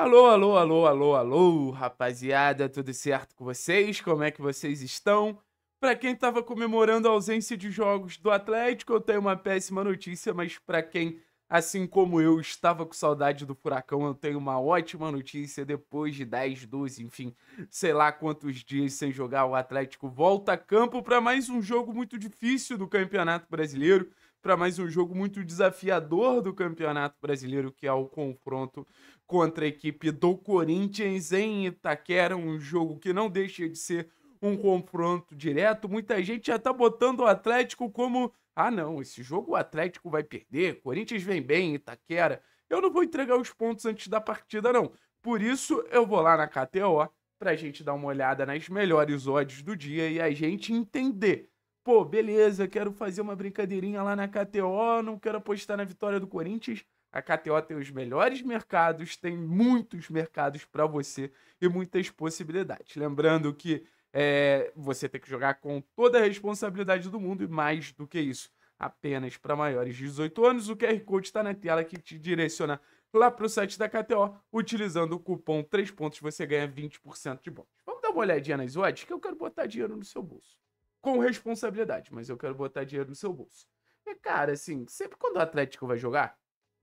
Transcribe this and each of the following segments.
Alô, alô, alô, alô, alô, rapaziada, tudo certo com vocês? Como é que vocês estão? Para quem estava comemorando a ausência de jogos do Atlético, eu tenho uma péssima notícia, mas para quem, assim como eu, estava com saudade do Furacão, eu tenho uma ótima notícia. Depois de 10, 12, enfim, sei lá quantos dias sem jogar, o Atlético volta a campo para mais um jogo muito difícil do Campeonato Brasileiro para mais um jogo muito desafiador do Campeonato Brasileiro, que é o confronto contra a equipe do Corinthians em Itaquera, um jogo que não deixa de ser um confronto direto. Muita gente já tá botando o Atlético como ah não, esse jogo o Atlético vai perder, Corinthians vem bem, Itaquera. Eu não vou entregar os pontos antes da partida não. Por isso eu vou lá na KTO pra gente dar uma olhada nas melhores odds do dia e a gente entender pô, beleza, quero fazer uma brincadeirinha lá na KTO, não quero apostar na vitória do Corinthians. A KTO tem os melhores mercados, tem muitos mercados para você e muitas possibilidades. Lembrando que é, você tem que jogar com toda a responsabilidade do mundo e mais do que isso, apenas para maiores de 18 anos. O QR Code está na tela que te direciona lá para o site da KTO. Utilizando o cupom 3 pontos, você ganha 20% de bônus. Vamos dar uma olhadinha nas odds que eu quero botar dinheiro no seu bolso com responsabilidade, mas eu quero botar dinheiro no seu bolso. É cara, assim, sempre quando o Atlético vai jogar,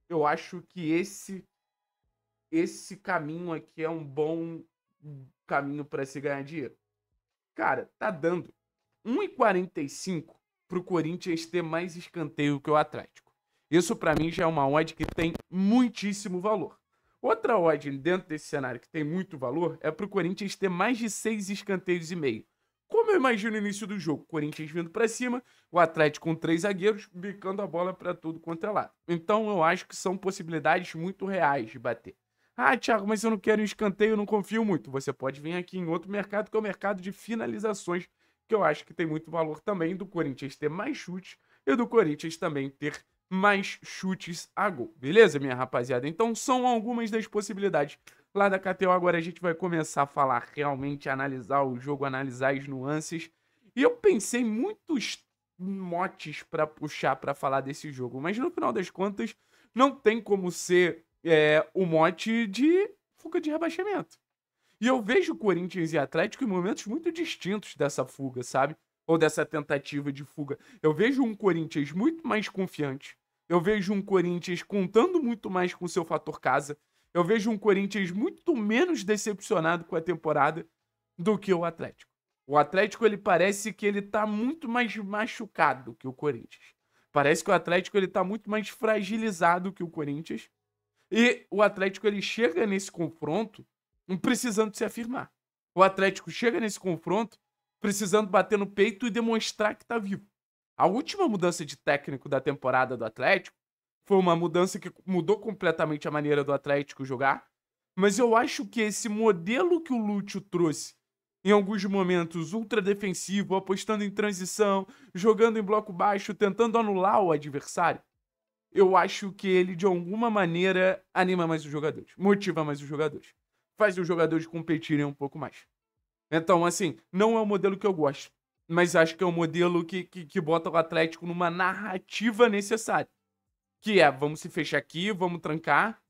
eu acho que esse esse caminho aqui é um bom caminho para se ganhar dinheiro. Cara, tá dando 1,45 pro Corinthians ter mais escanteio que o Atlético. Isso para mim já é uma odd que tem muitíssimo valor. Outra odd dentro desse cenário que tem muito valor é pro Corinthians ter mais de 6 escanteios e meio. Como eu imagino o início do jogo, Corinthians vindo para cima, o Atlético com três zagueiros, bicando a bola para tudo quanto é lado. Então eu acho que são possibilidades muito reais de bater. Ah, Thiago, mas eu não quero um escanteio, não confio muito. Você pode vir aqui em outro mercado, que é o mercado de finalizações, que eu acho que tem muito valor também do Corinthians ter mais chutes e do Corinthians também ter mais chutes a gol. Beleza, minha rapaziada? Então são algumas das possibilidades lá da KTO. Agora a gente vai começar a falar realmente, analisar o jogo, analisar as nuances. E eu pensei muitos motes para puxar para falar desse jogo, mas no final das contas não tem como ser é, o mote de fuga de rebaixamento. E eu vejo Corinthians e Atlético em momentos muito distintos dessa fuga, sabe? Ou dessa tentativa de fuga. Eu vejo um Corinthians muito mais confiante. Eu vejo um Corinthians contando muito mais com seu fator casa. Eu vejo um Corinthians muito menos decepcionado com a temporada do que o Atlético. O Atlético ele parece que ele tá muito mais machucado que o Corinthians. Parece que o Atlético ele tá muito mais fragilizado que o Corinthians. E o Atlético ele chega nesse confronto precisando se afirmar. O Atlético chega nesse confronto precisando bater no peito e demonstrar que tá vivo. A última mudança de técnico da temporada do Atlético foi uma mudança que mudou completamente a maneira do Atlético jogar. Mas eu acho que esse modelo que o Lúcio trouxe, em alguns momentos ultra defensivo, apostando em transição, jogando em bloco baixo, tentando anular o adversário, eu acho que ele, de alguma maneira, anima mais os jogadores, motiva mais os jogadores, faz os jogadores competirem um pouco mais. Então, assim, não é o modelo que eu gosto, mas acho que é o modelo que, que, que bota o Atlético numa narrativa necessária que é vamos se fechar aqui, vamos trancar,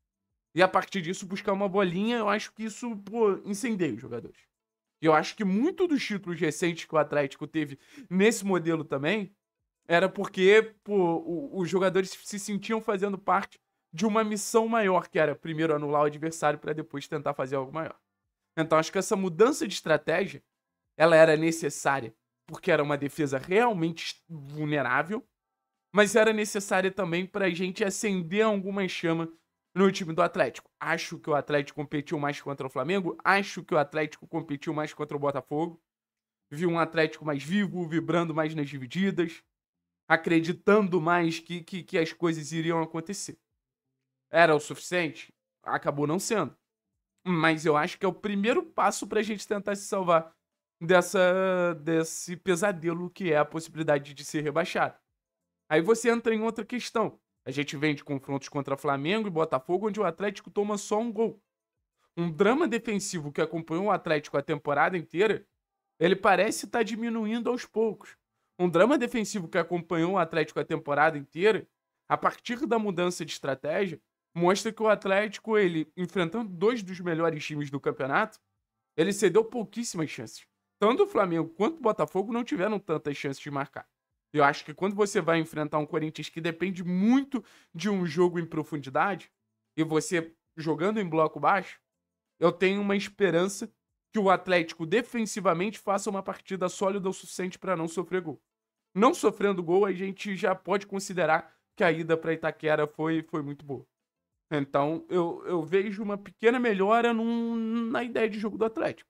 e a partir disso buscar uma bolinha, eu acho que isso pô, incendeia os jogadores. eu acho que muito dos títulos recentes que o Atlético teve nesse modelo também era porque pô, os jogadores se sentiam fazendo parte de uma missão maior, que era primeiro anular o adversário para depois tentar fazer algo maior. Então acho que essa mudança de estratégia ela era necessária, porque era uma defesa realmente vulnerável mas era necessária também para a gente acender alguma chama no time do Atlético. Acho que o Atlético competiu mais contra o Flamengo, acho que o Atlético competiu mais contra o Botafogo. Vi um Atlético mais vivo, vibrando mais nas divididas, acreditando mais que, que, que as coisas iriam acontecer. Era o suficiente? Acabou não sendo. Mas eu acho que é o primeiro passo para a gente tentar se salvar dessa, desse pesadelo que é a possibilidade de ser rebaixado. Aí você entra em outra questão. A gente vem de confrontos contra Flamengo e Botafogo, onde o Atlético toma só um gol. Um drama defensivo que acompanhou o Atlético a temporada inteira, ele parece estar tá diminuindo aos poucos. Um drama defensivo que acompanhou o Atlético a temporada inteira, a partir da mudança de estratégia, mostra que o Atlético, ele enfrentando dois dos melhores times do campeonato, ele cedeu pouquíssimas chances. Tanto o Flamengo quanto o Botafogo não tiveram tantas chances de marcar. Eu acho que quando você vai enfrentar um Corinthians que depende muito de um jogo em profundidade, e você jogando em bloco baixo, eu tenho uma esperança que o Atlético defensivamente faça uma partida sólida o suficiente para não sofrer gol. Não sofrendo gol, a gente já pode considerar que a ida para Itaquera foi, foi muito boa. Então, eu, eu vejo uma pequena melhora num, na ideia de jogo do Atlético.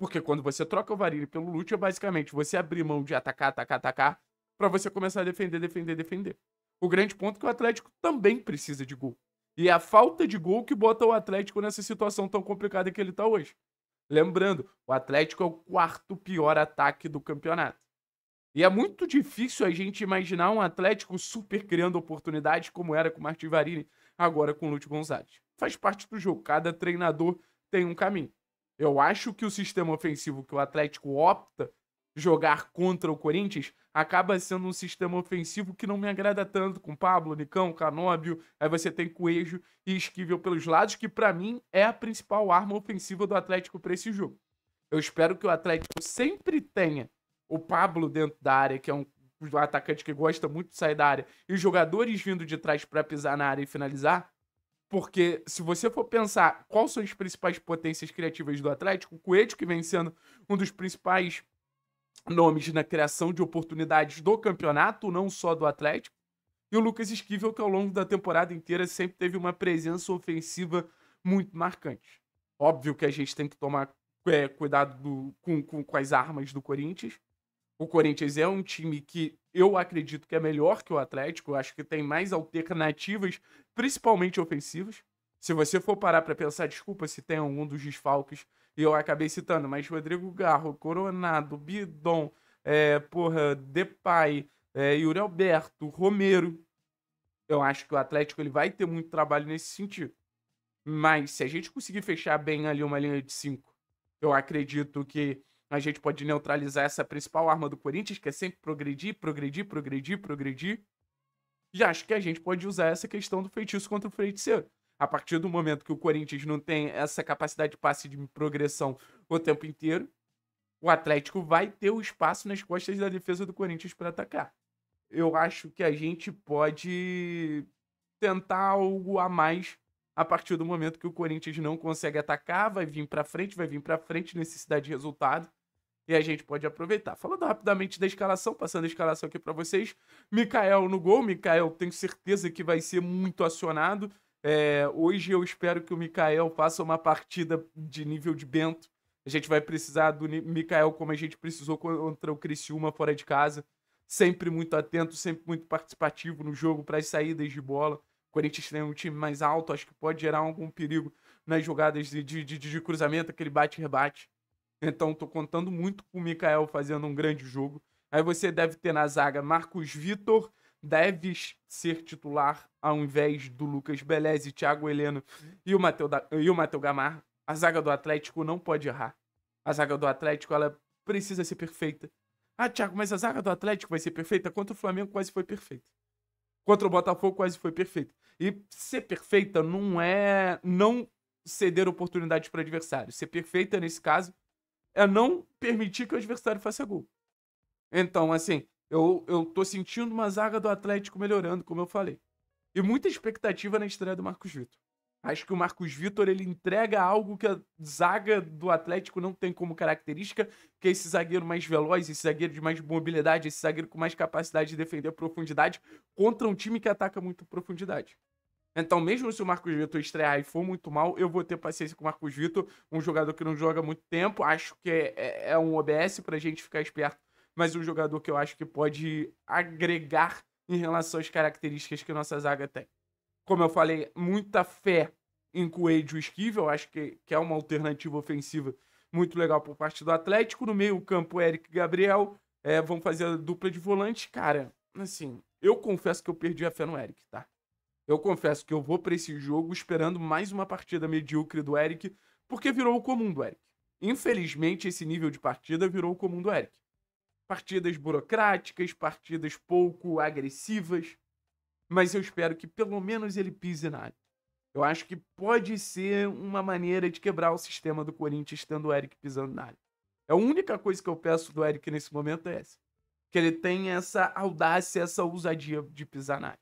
Porque quando você troca o Varilho pelo Lúcio, basicamente você abrir mão de atacar, atacar, atacar para você começar a defender, defender, defender. O grande ponto é que o Atlético também precisa de gol. E é a falta de gol que bota o Atlético nessa situação tão complicada que ele tá hoje. Lembrando, o Atlético é o quarto pior ataque do campeonato. E é muito difícil a gente imaginar um Atlético super criando oportunidades como era com o Martin Varini, agora com o Lúcio Gonzalez. Faz parte do jogo, cada treinador tem um caminho. Eu acho que o sistema ofensivo que o Atlético opta jogar contra o Corinthians, acaba sendo um sistema ofensivo que não me agrada tanto, com Pablo, Nicão, Canóbio, aí você tem Coelho e Esquivel pelos lados, que para mim é a principal arma ofensiva do Atlético para esse jogo. Eu espero que o Atlético sempre tenha o Pablo dentro da área, que é um atacante que gosta muito de sair da área, e jogadores vindo de trás para pisar na área e finalizar, porque se você for pensar quais são as principais potências criativas do Atlético, o Coelho, que vem sendo um dos principais nomes na criação de oportunidades do campeonato, não só do Atlético. E o Lucas Esquivel, que ao longo da temporada inteira sempre teve uma presença ofensiva muito marcante. Óbvio que a gente tem que tomar é, cuidado do, com, com, com as armas do Corinthians. O Corinthians é um time que eu acredito que é melhor que o Atlético. Eu acho que tem mais alternativas, principalmente ofensivas. Se você for parar para pensar, desculpa se tem algum dos desfalques e eu acabei citando, mas Rodrigo Garro, Coronado, Bidon, é, porra, Depay, é, Yuri Alberto, Romero. Eu acho que o Atlético ele vai ter muito trabalho nesse sentido. Mas se a gente conseguir fechar bem ali uma linha de 5, eu acredito que a gente pode neutralizar essa principal arma do Corinthians, que é sempre progredir, progredir, progredir, progredir. E acho que a gente pode usar essa questão do feitiço contra o feiticeiro. A partir do momento que o Corinthians não tem essa capacidade de passe de progressão o tempo inteiro, o Atlético vai ter o espaço nas costas da defesa do Corinthians para atacar. Eu acho que a gente pode tentar algo a mais a partir do momento que o Corinthians não consegue atacar, vai vir para frente, vai vir para frente, necessidade de resultado. E a gente pode aproveitar. Falando rapidamente da escalação, passando a escalação aqui para vocês. Mikael no gol. Mikael, tenho certeza que vai ser muito acionado. É, hoje eu espero que o Mikael faça uma partida de nível de Bento. A gente vai precisar do Mikael como a gente precisou contra o Criciúma fora de casa. Sempre muito atento, sempre muito participativo no jogo para as saídas de bola. O Corinthians tem um time mais alto, acho que pode gerar algum perigo nas jogadas de, de, de, de cruzamento, aquele bate-rebate. Então, estou contando muito com o Mikael fazendo um grande jogo. Aí você deve ter na zaga Marcos Vitor deves ser titular ao invés do Lucas Beleze, Thiago Heleno e o Matheus Gamar. e o A zaga do Atlético não pode errar. A zaga do Atlético ela precisa ser perfeita. Ah, Thiago, mas a zaga do Atlético vai ser perfeita? Contra o Flamengo quase foi perfeita. Contra o Botafogo quase foi perfeita. E ser perfeita não é não ceder oportunidades para o adversário. Ser perfeita nesse caso é não permitir que o adversário faça gol. Então, assim, eu, eu tô sentindo uma zaga do Atlético melhorando, como eu falei. E muita expectativa na estreia do Marcos Vitor. Acho que o Marcos Vitor ele entrega algo que a zaga do Atlético não tem como característica, que é esse zagueiro mais veloz, esse zagueiro de mais mobilidade, esse zagueiro com mais capacidade de defender a profundidade contra um time que ataca muito profundidade. Então, mesmo se o Marcos Vitor estrear e for muito mal, eu vou ter paciência com o Marcos Vitor, um jogador que não joga muito tempo. Acho que é, é, é um OBS para a gente ficar esperto mas um jogador que eu acho que pode agregar em relação às características que nossa zaga tem. Como eu falei, muita fé em Coelho e Esquivel, eu acho que, que é uma alternativa ofensiva muito legal por parte do Atlético. No meio campo, Eric e Gabriel é, vão fazer a dupla de volante. Cara, assim, eu confesso que eu perdi a fé no Eric, tá? Eu confesso que eu vou para esse jogo esperando mais uma partida medíocre do Eric, porque virou o comum do Eric. Infelizmente, esse nível de partida virou o comum do Eric partidas burocráticas, partidas pouco agressivas, mas eu espero que pelo menos ele pise na área. Eu acho que pode ser uma maneira de quebrar o sistema do Corinthians tendo o Eric pisando na área. É a única coisa que eu peço do Eric nesse momento é essa. Que ele tenha essa audácia, essa ousadia de pisar na área.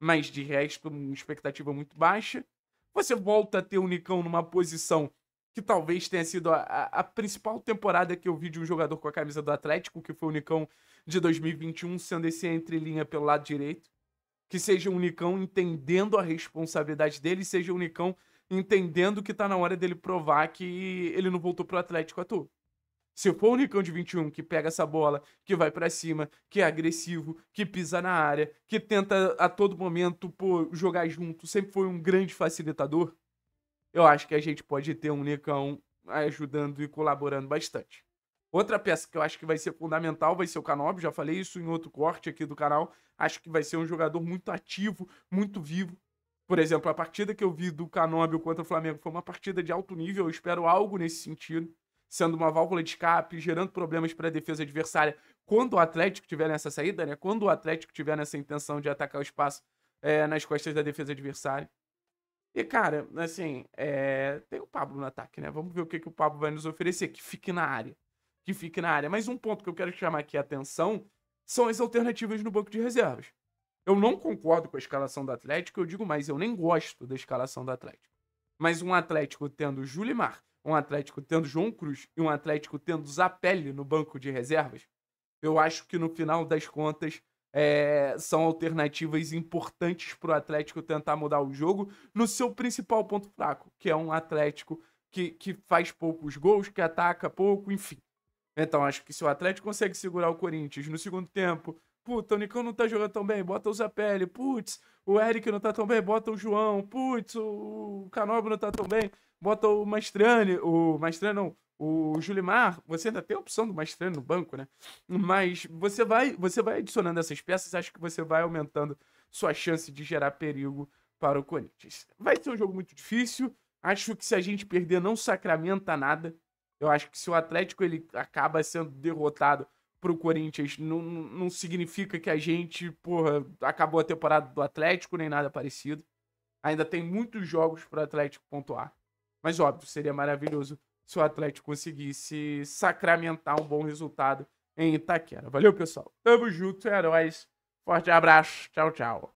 Mas de resto, uma expectativa muito baixa. Você volta a ter o Nicão numa posição que talvez tenha sido a, a, a, principal temporada que eu vi de um jogador com a camisa do Atlético, que foi o Nicão de 2021, sendo esse entrelinha pelo lado direito. Que seja o Nicão entendendo a responsabilidade dele, seja o Nicão entendendo que tá na hora dele provar que ele não voltou pro Atlético à toa. Se for o Nicão de 21 que pega essa bola, que vai para cima, que é agressivo, que pisa na área, que tenta a todo momento pô, jogar junto, sempre foi um grande facilitador eu acho que a gente pode ter um Nicão ajudando e colaborando bastante. Outra peça que eu acho que vai ser fundamental vai ser o Canob, já falei isso em outro corte aqui do canal. Acho que vai ser um jogador muito ativo, muito vivo. Por exemplo, a partida que eu vi do Canóbio contra o Flamengo foi uma partida de alto nível, eu espero algo nesse sentido, sendo uma válvula de escape, gerando problemas para a defesa adversária quando o Atlético tiver nessa saída, né? Quando o Atlético tiver nessa intenção de atacar o espaço é, nas costas da defesa adversária. E, cara, assim, é... tem o Pablo no ataque, né? Vamos ver o que, que o Pablo vai nos oferecer. Que fique na área. Que fique na área. Mas um ponto que eu quero chamar aqui a atenção são as alternativas no banco de reservas. Eu não concordo com a escalação do Atlético, eu digo mais, eu nem gosto da escalação do Atlético. Mas um Atlético tendo Julimar, um Atlético tendo João Cruz e um Atlético tendo Zapelli no banco de reservas, eu acho que no final das contas é, são alternativas importantes para o Atlético tentar mudar o jogo no seu principal ponto fraco, que é um Atlético que, que faz poucos gols, que ataca pouco, enfim. Então, acho que se o Atlético consegue segurar o Corinthians no segundo tempo, puta, o Nicão não tá jogando tão bem, bota o Zapelli, putz, o Eric não tá tão bem, bota o João, putz, o, Canobo não tá tão bem, bota o Mastrani, o Mastrani não, o Julimar, você ainda tem a opção do maestrando no banco, né? Mas você vai, você vai adicionando essas peças, acho que você vai aumentando sua chance de gerar perigo para o Corinthians. Vai ser um jogo muito difícil. Acho que se a gente perder não sacramenta nada. Eu acho que se o Atlético ele acaba sendo derrotado para o Corinthians, não, não significa que a gente, porra, acabou a temporada do Atlético nem nada parecido. Ainda tem muitos jogos para o Atlético pontuar. Mas óbvio, seria maravilhoso se o Atlético conseguisse sacramentar um bom resultado em Itaquera. Valeu, pessoal. Tamo junto, heróis. Forte abraço. Tchau, tchau.